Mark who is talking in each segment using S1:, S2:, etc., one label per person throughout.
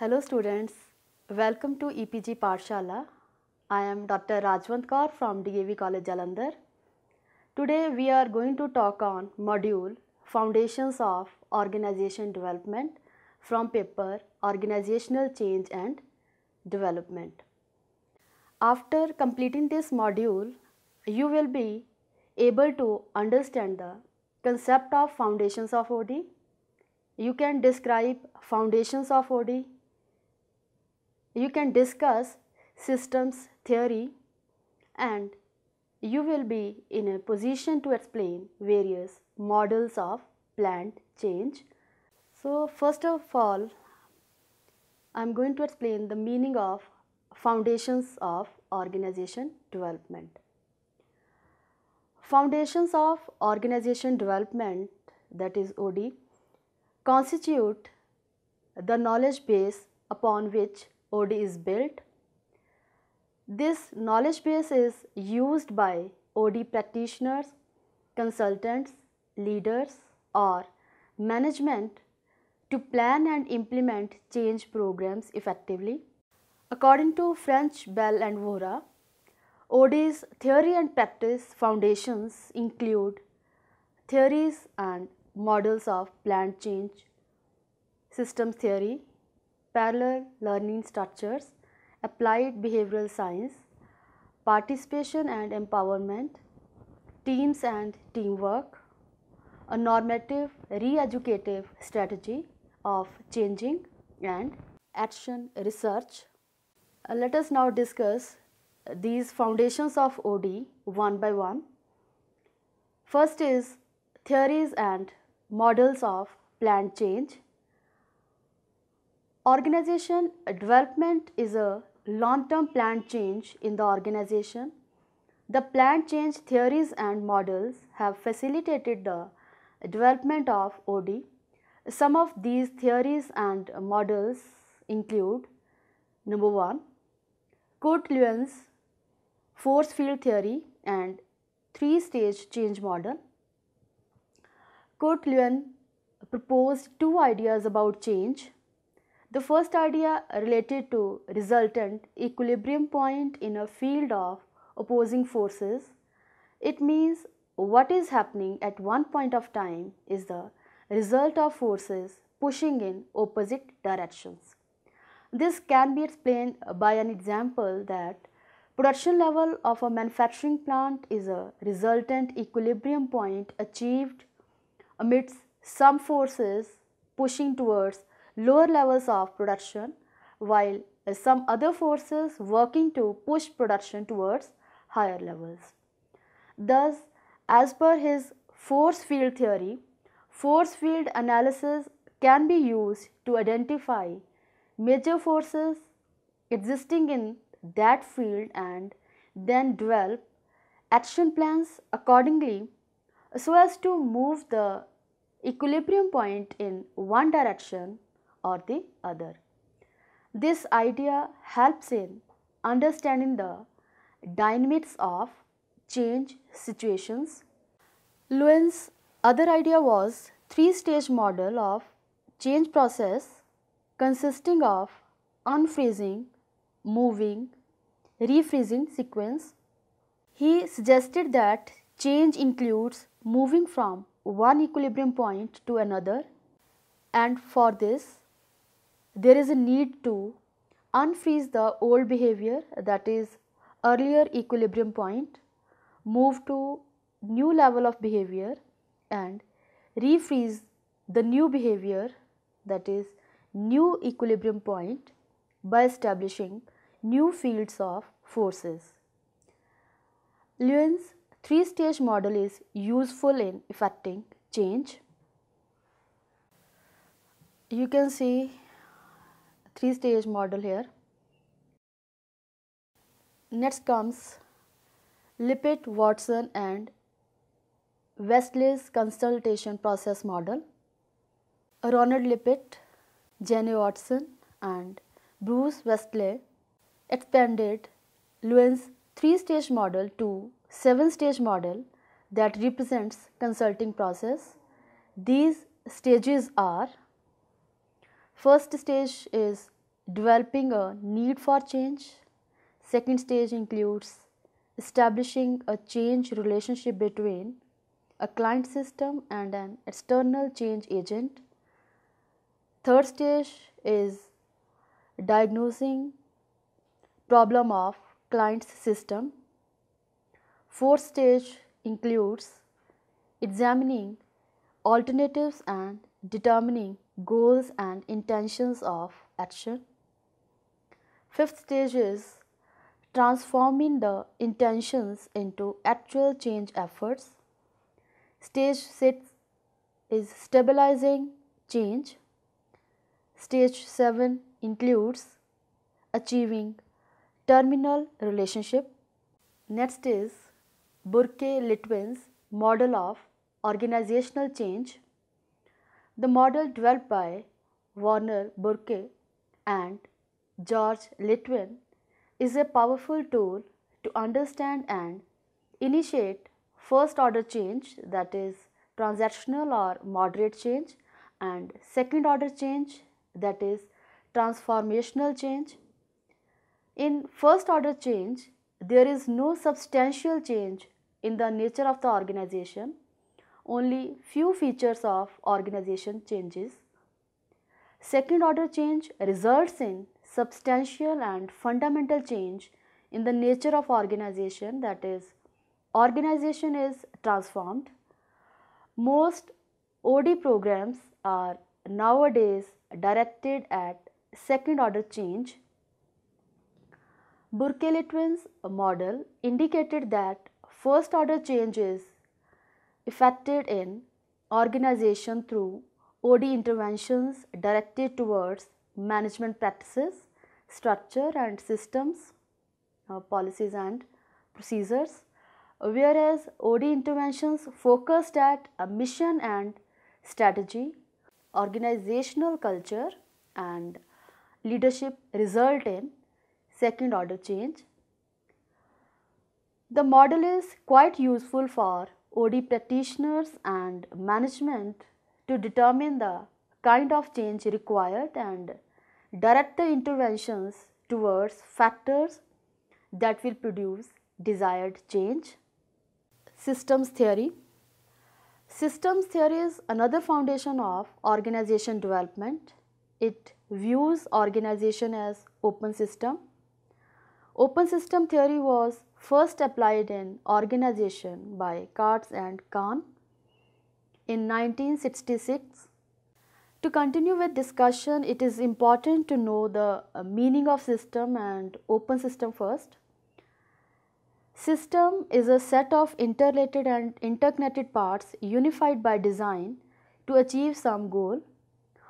S1: Hello students, welcome to EPG Parshala. I am Dr. Rajwant Kaur from DAV College Jalandhar. Today we are going to talk on module Foundations of Organization Development from paper Organizational Change and Development. After completing this module, you will be able to understand the concept of foundations of OD. You can describe foundations of OD you can discuss systems theory and you will be in a position to explain various models of plant change. So first of all, I am going to explain the meaning of foundations of organization development. Foundations of organization development that is OD constitute the knowledge base upon which OD is built. This knowledge base is used by OD practitioners, consultants, leaders or management to plan and implement change programs effectively. According to French Bell and Vora, OD's theory and practice foundations include theories and models of planned change, systems theory, parallel learning structures, applied behavioral science, participation and empowerment, teams and teamwork, a normative re-educative strategy of changing and action research. Uh, let us now discuss these foundations of OD one by one. First is theories and models of planned change. Organization development is a long-term plan change in the organization. The plan change theories and models have facilitated the development of OD. Some of these theories and models include number one Kurt Court-Lewin's force field theory and three stage change model. Kurt lewin proposed two ideas about change the first idea related to resultant equilibrium point in a field of opposing forces. It means what is happening at one point of time is the result of forces pushing in opposite directions. This can be explained by an example that production level of a manufacturing plant is a resultant equilibrium point achieved amidst some forces pushing towards lower levels of production while some other forces working to push production towards higher levels. Thus, as per his force field theory, force field analysis can be used to identify major forces existing in that field and then develop action plans accordingly so as to move the equilibrium point in one direction or the other. This idea helps in understanding the dynamics of change situations. Lewin's other idea was three-stage model of change process consisting of unfreezing, moving, refreezing sequence. He suggested that change includes moving from one equilibrium point to another and for this there is a need to unfreeze the old behavior that is earlier equilibrium point, move to new level of behavior and refreeze the new behavior that is new equilibrium point by establishing new fields of forces. Lewin's three stage model is useful in effecting change. You can see three stage model here. Next comes Lippitt, Watson and Westley's consultation process model. Ronald Lippitt, Jenny Watson and Bruce Westley expanded Lewin's three-stage model to seven-stage model that represents consulting process. These stages are First stage is developing a need for change. Second stage includes establishing a change relationship between a client system and an external change agent. Third stage is diagnosing problem of client's system. Fourth stage includes examining alternatives and determining goals and intentions of action. Fifth stage is transforming the intentions into actual change efforts. Stage 6 is stabilizing change. Stage 7 includes achieving terminal relationship. Next is Burke Litwin's model of organizational change. The model developed by Warner Burke and George Litwin is a powerful tool to understand and initiate first order change that is transactional or moderate change and second order change that is transformational change. In first order change, there is no substantial change in the nature of the organization only few features of organization changes. Second order change results in substantial and fundamental change in the nature of organization that is organization is transformed. Most OD programs are nowadays directed at second order change. Burke-Litwin's model indicated that first order change is effected in organization through OD interventions directed towards management practices, structure and systems, uh, policies and procedures, whereas OD interventions focused at a mission and strategy, organizational culture and leadership result in second order change. The model is quite useful for OD practitioners and management to determine the kind of change required and direct the interventions towards factors that will produce desired change. Systems theory. Systems theory is another foundation of organization development. It views organization as open system. Open system theory was first applied in organization by Katz and Kahn in 1966. To continue with discussion, it is important to know the uh, meaning of system and open system first. System is a set of interrelated and interconnected parts unified by design to achieve some goal.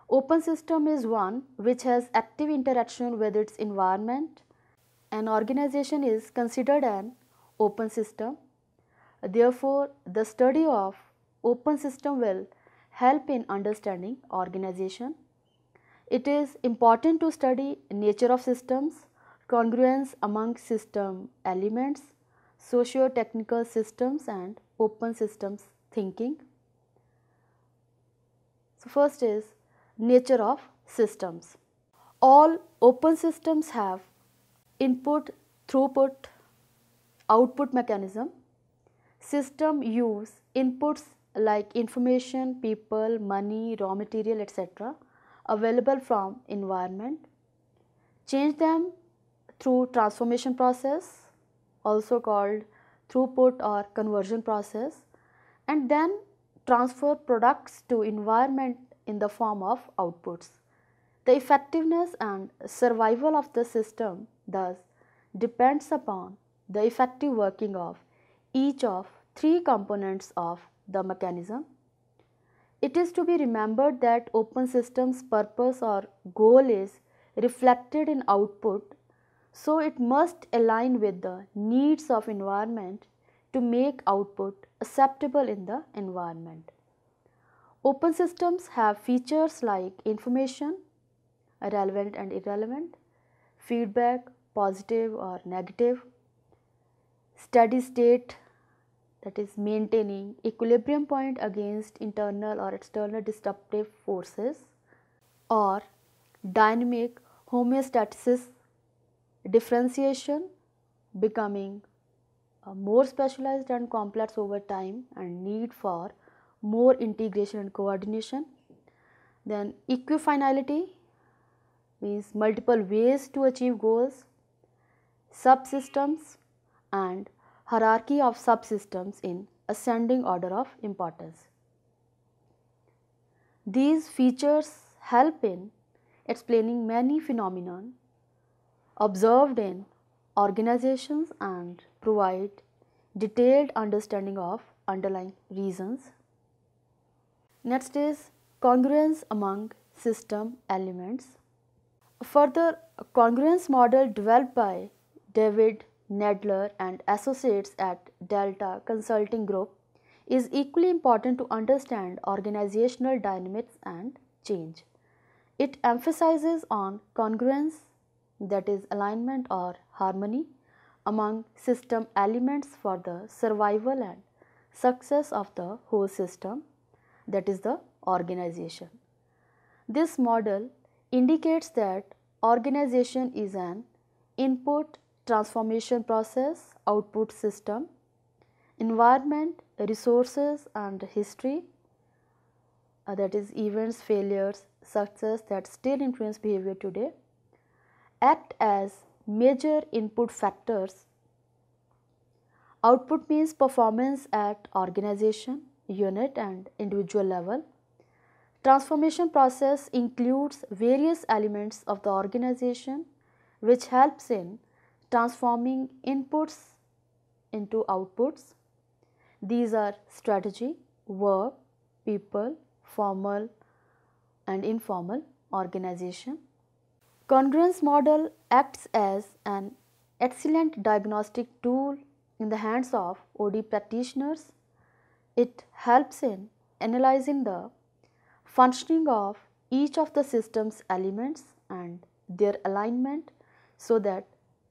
S1: Open system is one which has active interaction with its environment an organization is considered an open system. Therefore, the study of open system will help in understanding organization. It is important to study nature of systems, congruence among system elements, socio-technical systems and open systems thinking. So first is nature of systems. All open systems have input throughput output mechanism system use inputs like information people money raw material etc available from environment change them through transformation process also called throughput or conversion process and then transfer products to environment in the form of outputs the effectiveness and survival of the system thus depends upon the effective working of each of three components of the mechanism. It is to be remembered that open system's purpose or goal is reflected in output, so it must align with the needs of environment to make output acceptable in the environment. Open systems have features like information, relevant and irrelevant, feedback, positive or negative. Steady state that is maintaining equilibrium point against internal or external disruptive forces or dynamic homeostasis differentiation becoming uh, more specialized and complex over time and need for more integration and coordination. Then equifinality means multiple ways to achieve goals subsystems and hierarchy of subsystems in ascending order of importance. These features help in explaining many phenomena observed in organizations and provide detailed understanding of underlying reasons. Next is congruence among system elements. A further congruence model developed by David Nedler and associates at Delta Consulting Group is equally important to understand organizational dynamics and change. It emphasizes on congruence that is alignment or harmony among system elements for the survival and success of the whole system that is the organization. This model indicates that organization is an input transformation process, output system, environment, resources and history, uh, that is events, failures, success that still influence behavior today, act as major input factors. Output means performance at organization, unit and individual level. Transformation process includes various elements of the organization which helps in transforming inputs into outputs. These are strategy, work, people, formal and informal organization. Congruence model acts as an excellent diagnostic tool in the hands of OD practitioners. It helps in analyzing the functioning of each of the system's elements and their alignment so that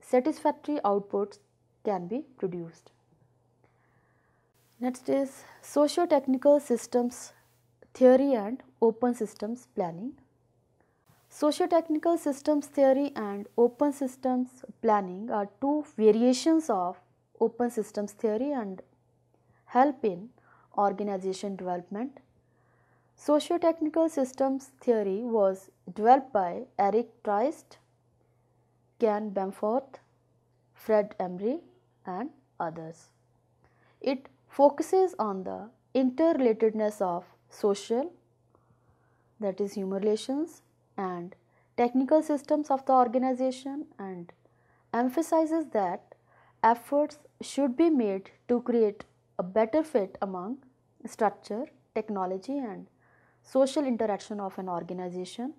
S1: satisfactory outputs can be produced. Next is socio-technical systems theory and open systems planning. Socio-technical systems theory and open systems planning are two variations of open systems theory and help in organization development. Socio-technical systems theory was developed by Eric Trist Ken Bamforth, Fred Emery and others. It focuses on the interrelatedness of social that is human relations and technical systems of the organization and emphasizes that efforts should be made to create a better fit among structure, technology and social interaction of an organization.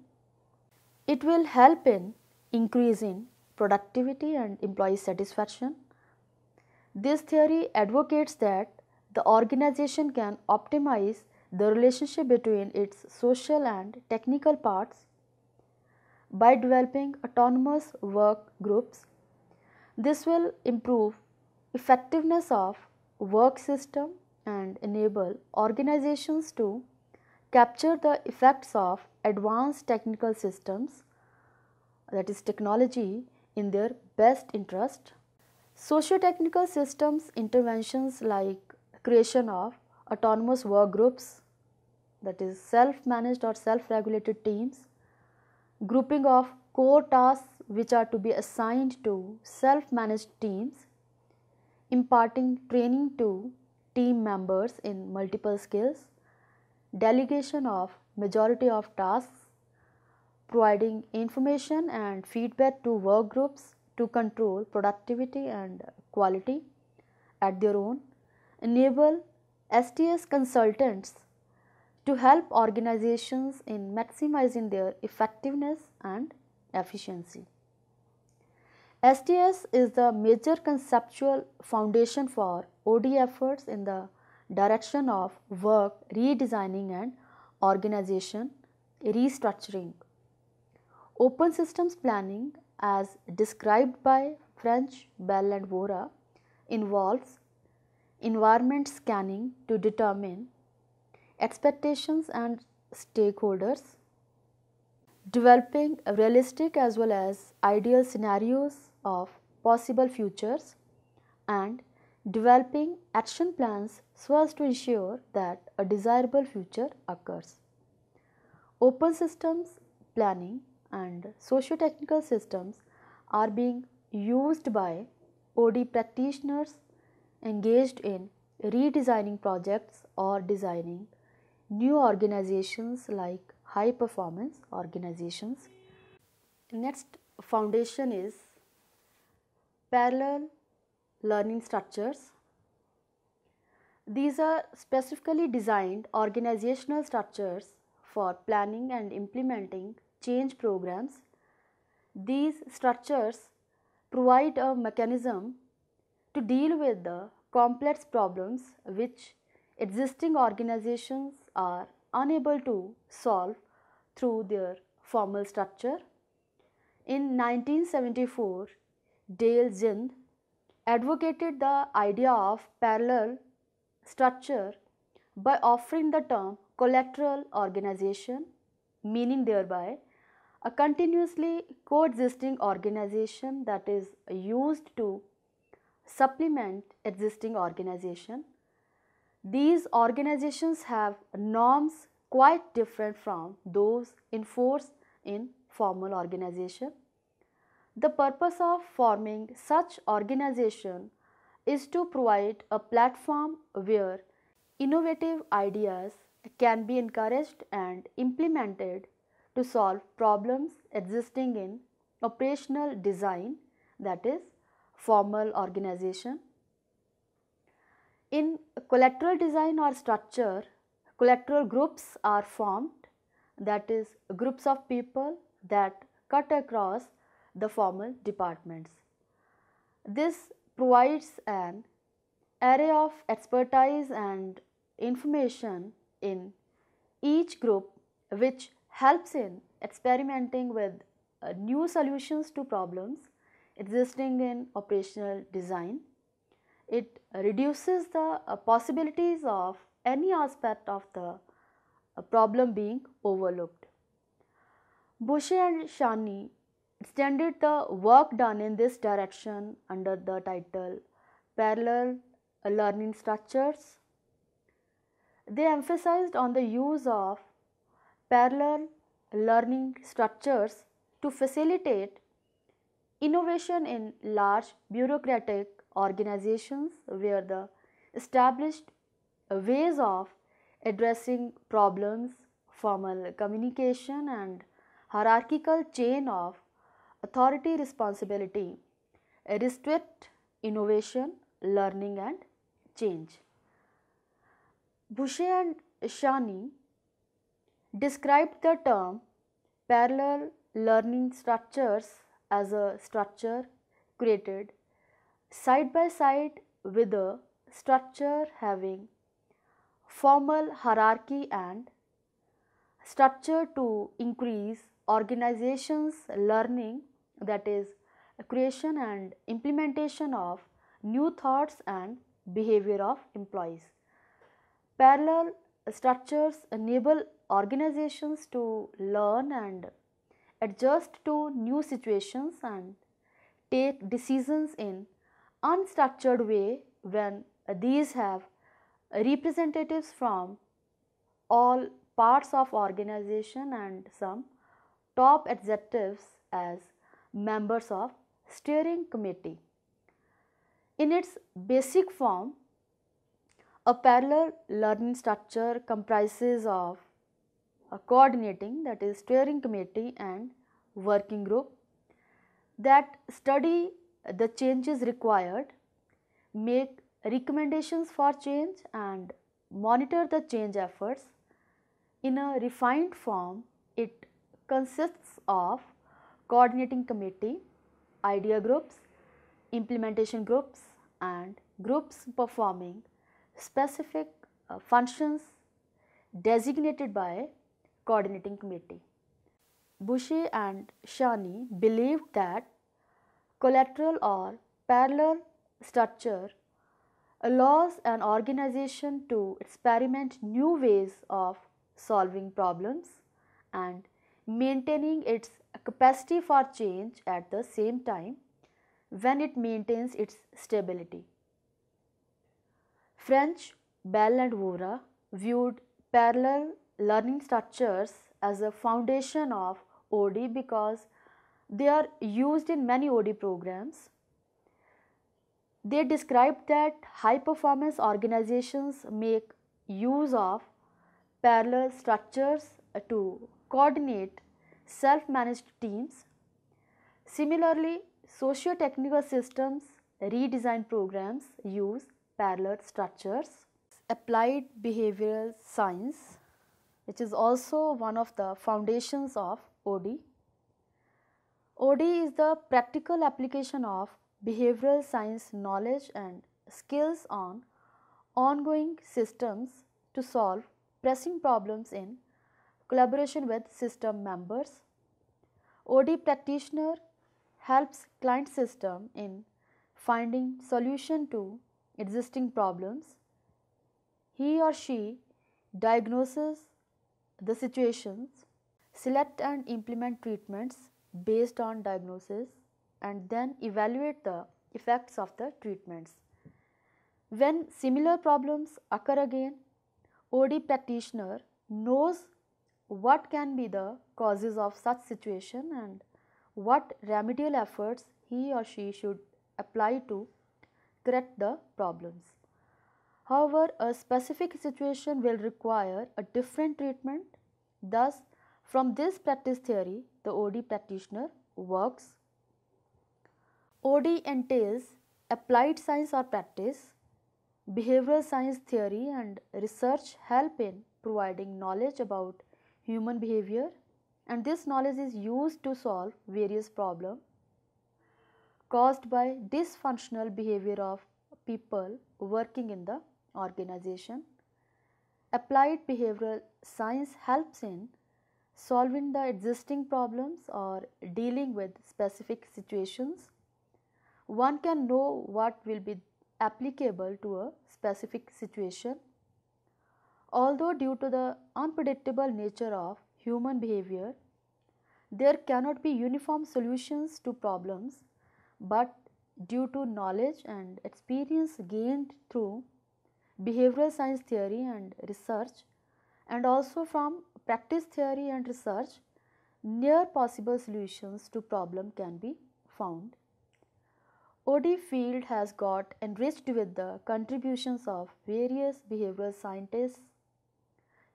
S1: It will help in increase in productivity and employee satisfaction. This theory advocates that the organization can optimize the relationship between its social and technical parts by developing autonomous work groups. This will improve effectiveness of work system and enable organizations to capture the effects of advanced technical systems that is technology in their best interest. Socio-technical systems interventions like creation of autonomous work groups that is self-managed or self-regulated teams, grouping of core tasks which are to be assigned to self-managed teams, imparting training to team members in multiple skills, delegation of majority of tasks, providing information and feedback to work groups to control productivity and quality at their own, enable STS consultants to help organizations in maximizing their effectiveness and efficiency. STS is the major conceptual foundation for OD efforts in the direction of work redesigning and organization restructuring. Open systems planning, as described by French, Bell, and Vora, involves environment scanning to determine expectations and stakeholders, developing realistic as well as ideal scenarios of possible futures, and developing action plans so as to ensure that a desirable future occurs. Open systems planning and socio-technical systems are being used by OD practitioners engaged in redesigning projects or designing new organizations like high performance organizations. Next foundation is parallel learning structures. These are specifically designed organizational structures for planning and implementing change programs. These structures provide a mechanism to deal with the complex problems which existing organizations are unable to solve through their formal structure. In 1974, Dale Zinn advocated the idea of parallel structure by offering the term collateral organization, meaning thereby a continuously coexisting organization that is used to supplement existing organization. These organizations have norms quite different from those enforced in formal organization. The purpose of forming such organization is to provide a platform where innovative ideas can be encouraged and implemented to solve problems existing in operational design that is formal organization. In collateral design or structure, collateral groups are formed that is groups of people that cut across the formal departments. This provides an array of expertise and information in each group which helps in experimenting with uh, new solutions to problems existing in operational design. It reduces the uh, possibilities of any aspect of the uh, problem being overlooked. Boucher and Shani extended the work done in this direction under the title Parallel Learning Structures. They emphasized on the use of parallel learning structures to facilitate innovation in large bureaucratic organizations where the established ways of addressing problems, formal communication and hierarchical chain of authority responsibility restrict innovation, learning and change. Boucher and Shani described the term parallel learning structures as a structure created side by side with a structure having formal hierarchy and structure to increase organizations learning that is creation and implementation of new thoughts and behavior of employees. Parallel structures enable organizations to learn and adjust to new situations and take decisions in unstructured way when these have representatives from all parts of organization and some top executives as members of steering committee. In its basic form, a parallel learning structure comprises of a coordinating that is steering committee and working group that study the changes required, make recommendations for change and monitor the change efforts. In a refined form, it consists of coordinating committee, idea groups, implementation groups and groups performing specific uh, functions designated by coordinating committee. Bushy and Shani believed that collateral or parallel structure allows an organization to experiment new ways of solving problems and maintaining its capacity for change at the same time when it maintains its stability. French, Bell and Vora viewed parallel learning structures as a foundation of OD because they are used in many OD programs. They describe that high performance organizations make use of parallel structures to coordinate self managed teams. Similarly, socio technical systems redesign programs use parallel structures. Applied behavioral science which is also one of the foundations of OD. OD is the practical application of behavioral science knowledge and skills on ongoing systems to solve pressing problems in collaboration with system members. OD practitioner helps client system in finding solution to existing problems. He or she diagnoses the situations, select and implement treatments based on diagnosis, and then evaluate the effects of the treatments. When similar problems occur again, OD practitioner knows what can be the causes of such situation and what remedial efforts he or she should apply to correct the problems. However, a specific situation will require a different treatment. Thus, from this practice theory, the OD practitioner works. OD entails applied science or practice, behavioral science theory and research help in providing knowledge about human behavior and this knowledge is used to solve various problems caused by dysfunctional behavior of people working in the organization. Applied behavioral science helps in solving the existing problems or dealing with specific situations. One can know what will be applicable to a specific situation. Although due to the unpredictable nature of human behavior, there cannot be uniform solutions to problems, but due to knowledge and experience gained through behavioral science theory and research and also from practice theory and research near possible solutions to problem can be found. OD field has got enriched with the contributions of various behavioral scientists,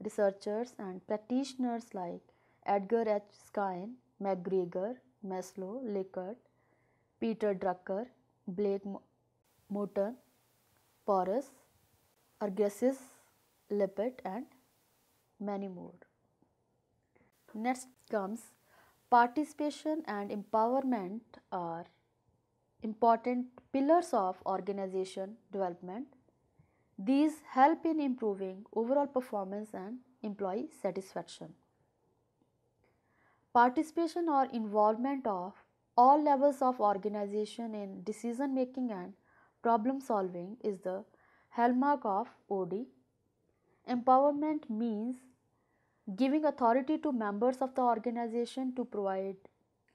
S1: researchers and practitioners like Edgar H. Skine, McGregor, Maslow, Likert, Peter Drucker, Blake Morton, Porras, Argasis, Lepet and many more. Next comes participation and empowerment are important pillars of organization development. These help in improving overall performance and employee satisfaction. Participation or involvement of all levels of organization in decision making and problem solving is the hallmark of OD. Empowerment means giving authority to members of the organization to provide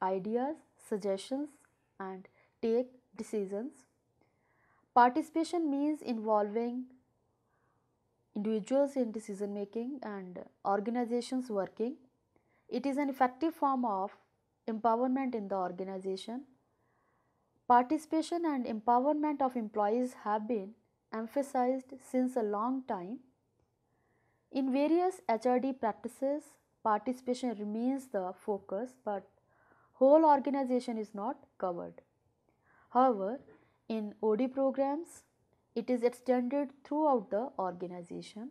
S1: ideas, suggestions, and take decisions. Participation means involving individuals in decision making and organizations working. It is an effective form of empowerment in the organization. Participation and empowerment of employees have been emphasized since a long time. In various HRD practices, participation remains the focus, but whole organization is not covered. However, in OD programs, it is extended throughout the organization.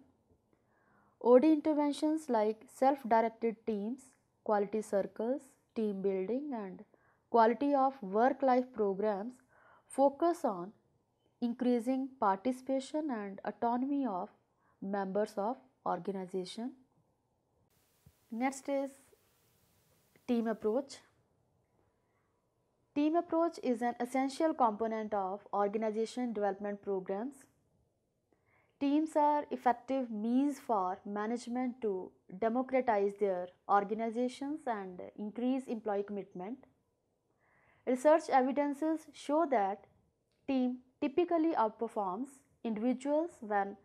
S1: OD interventions like self directed teams, quality circles, team building, and quality of work life programs focus on increasing participation and autonomy of members of organization. Next is team approach. Team approach is an essential component of organization development programs. Teams are effective means for management to democratize their organizations and increase employee commitment. Research evidences show that Team typically outperforms individuals when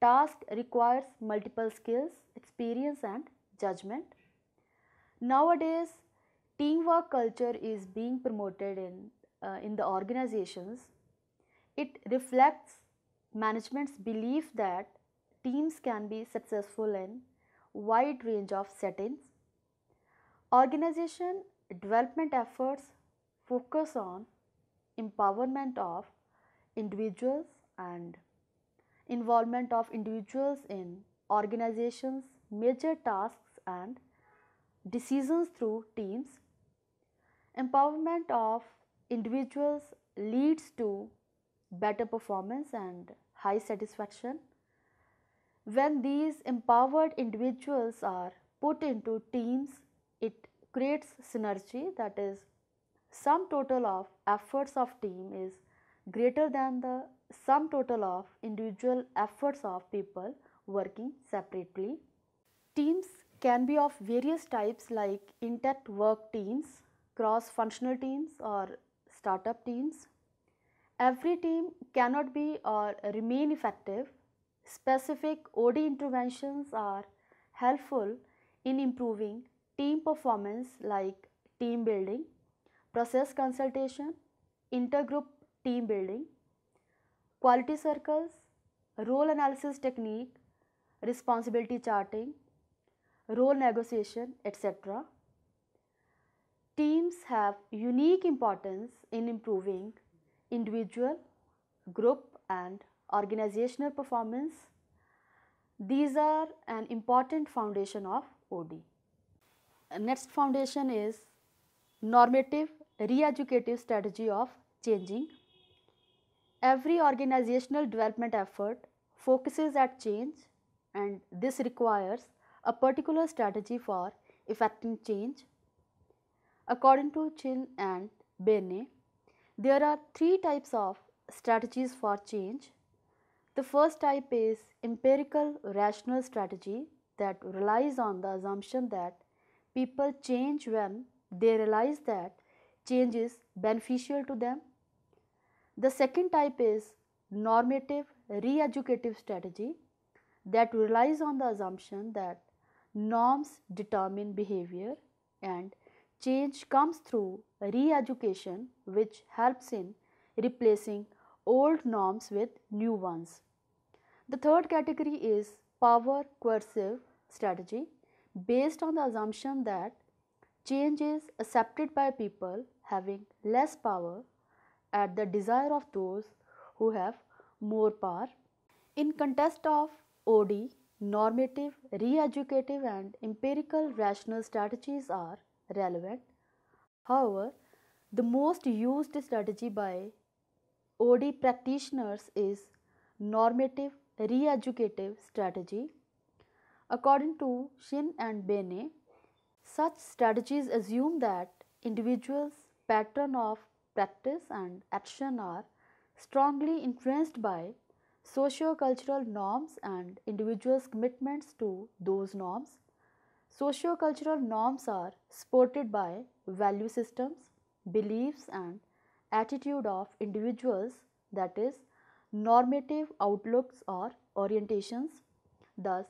S1: task requires multiple skills, experience and judgment. Nowadays, teamwork culture is being promoted in, uh, in the organizations. It reflects management's belief that teams can be successful in wide range of settings. Organization development efforts focus on empowerment of individuals and involvement of individuals in organizations, major tasks and decisions through teams. Empowerment of individuals leads to better performance and high satisfaction. When these empowered individuals are put into teams, it creates synergy that is sum total of efforts of team is greater than the sum total of individual efforts of people working separately. Teams can be of various types like intact work teams, cross-functional teams or startup teams. Every team cannot be or remain effective. Specific OD interventions are helpful in improving team performance like team building process consultation, intergroup team building, quality circles, role analysis technique, responsibility charting, role negotiation, etc. Teams have unique importance in improving individual, group and organizational performance. These are an important foundation of OD. Next foundation is normative re-educative strategy of changing. Every organizational development effort focuses at change and this requires a particular strategy for effecting change. According to Chin and Bene, there are three types of strategies for change. The first type is empirical rational strategy that relies on the assumption that people change when they realize that change is beneficial to them. The second type is normative re-educative strategy that relies on the assumption that norms determine behavior and change comes through re-education which helps in replacing old norms with new ones. The third category is power coercive strategy based on the assumption that change is accepted by people having less power at the desire of those who have more power. In contest of OD, normative, re-educative and empirical rational strategies are relevant. However, the most used strategy by OD practitioners is normative re-educative strategy. According to Shin and Bene, such strategies assume that individuals pattern of practice and action are strongly influenced by socio-cultural norms and individuals' commitments to those norms. Socio-cultural norms are supported by value systems, beliefs and attitude of individuals that is normative outlooks or orientations. Thus,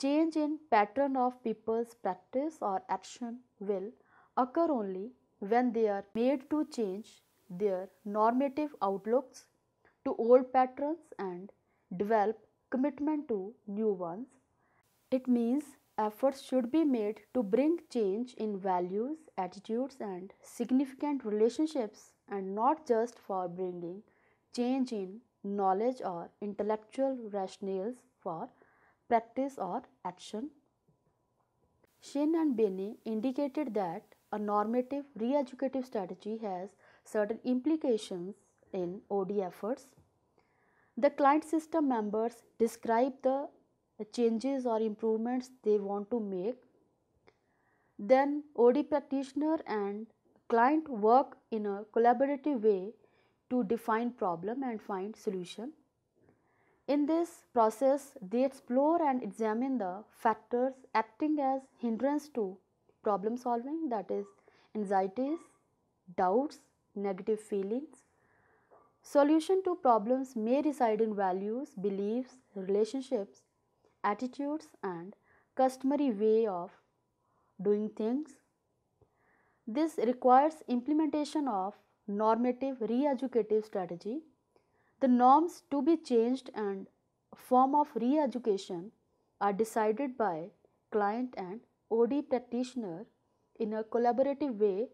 S1: change in pattern of people's practice or action will occur only when they are made to change their normative outlooks to old patterns and develop commitment to new ones. It means efforts should be made to bring change in values, attitudes, and significant relationships, and not just for bringing change in knowledge or intellectual rationales for practice or action. Shin and Bene indicated that a normative re-educative strategy has certain implications in OD efforts. The client system members describe the changes or improvements they want to make. Then OD practitioner and client work in a collaborative way to define problem and find solution. In this process, they explore and examine the factors acting as hindrance to problem solving that is anxieties, doubts, negative feelings. Solution to problems may reside in values, beliefs, relationships, attitudes and customary way of doing things. This requires implementation of normative re-educative strategy. The norms to be changed and form of re-education are decided by client and OD practitioner in a collaborative way.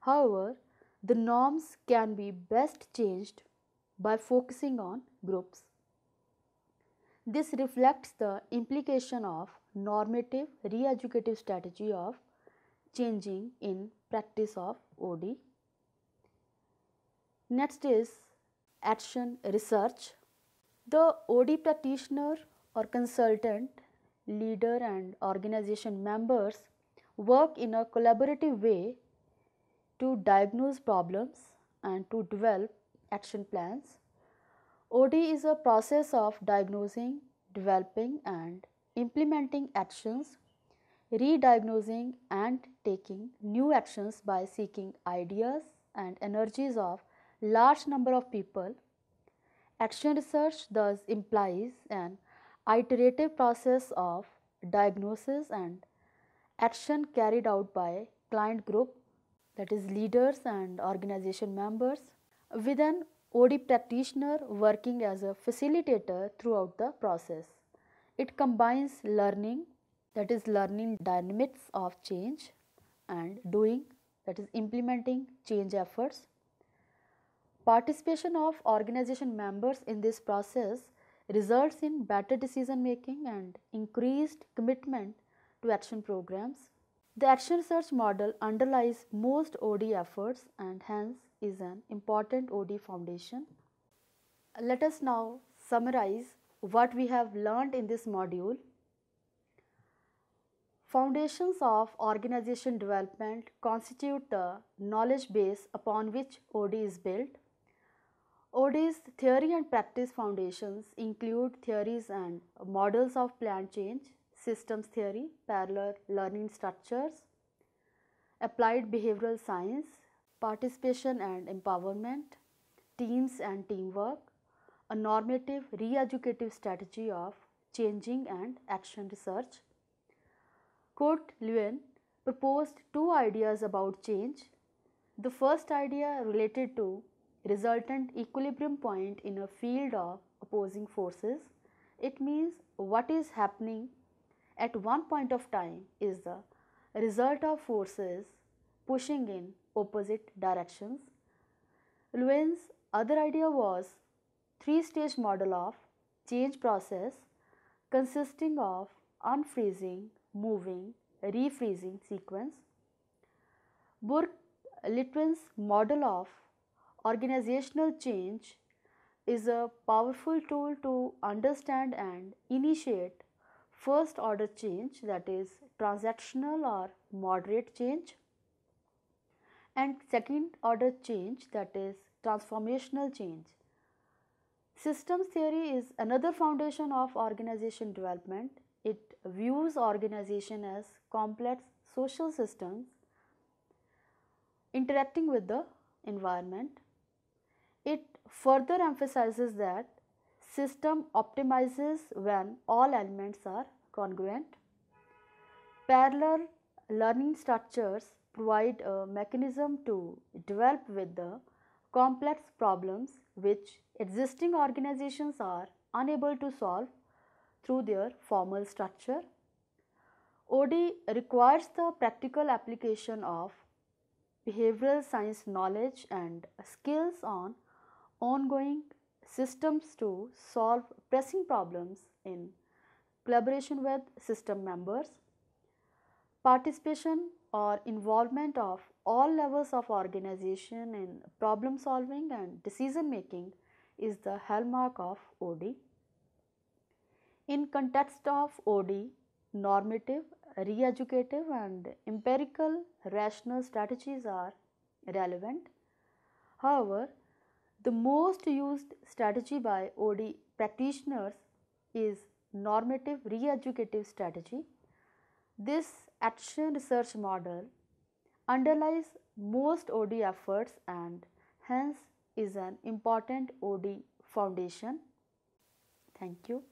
S1: However, the norms can be best changed by focusing on groups. This reflects the implication of normative re-educative strategy of changing in practice of OD. Next is action research. The OD practitioner or consultant leader and organization members work in a collaborative way to diagnose problems and to develop action plans. OD is a process of diagnosing, developing and implementing actions, re-diagnosing and taking new actions by seeking ideas and energies of large number of people. Action research thus implies an iterative process of diagnosis and action carried out by client group that is leaders and organization members with an OD practitioner working as a facilitator throughout the process. It combines learning that is learning dynamics of change and doing that is implementing change efforts. Participation of organization members in this process results in better decision making and increased commitment to action programs. The action search model underlies most OD efforts and hence is an important OD foundation. Let us now summarize what we have learned in this module. Foundations of organization development constitute the knowledge base upon which OD is built. OD's theory and practice foundations include theories and models of plant change, systems theory, parallel learning structures, applied behavioral science, participation and empowerment, teams and teamwork, a normative re-educative strategy of changing and action research. Kurt Lewin proposed two ideas about change. The first idea related to resultant equilibrium point in a field of opposing forces. It means what is happening at one point of time is the result of forces pushing in opposite directions. Lewin's other idea was three-stage model of change process consisting of unfreezing, moving, refreezing sequence. Burke-Litwin's model of Organizational change is a powerful tool to understand and initiate first order change that is transactional or moderate change and second order change that is transformational change. Systems theory is another foundation of organization development. It views organization as complex social systems interacting with the environment it further emphasizes that system optimizes when all elements are congruent. Parallel learning structures provide a mechanism to develop with the complex problems which existing organizations are unable to solve through their formal structure. OD requires the practical application of behavioral science knowledge and skills on ongoing systems to solve pressing problems in collaboration with system members, participation or involvement of all levels of organization in problem solving and decision making is the hallmark of OD. In context of OD, normative, re-educative and empirical rational strategies are relevant. However, the most used strategy by OD practitioners is normative re-educative strategy. This action research model underlies most OD efforts and hence is an important OD foundation. Thank you.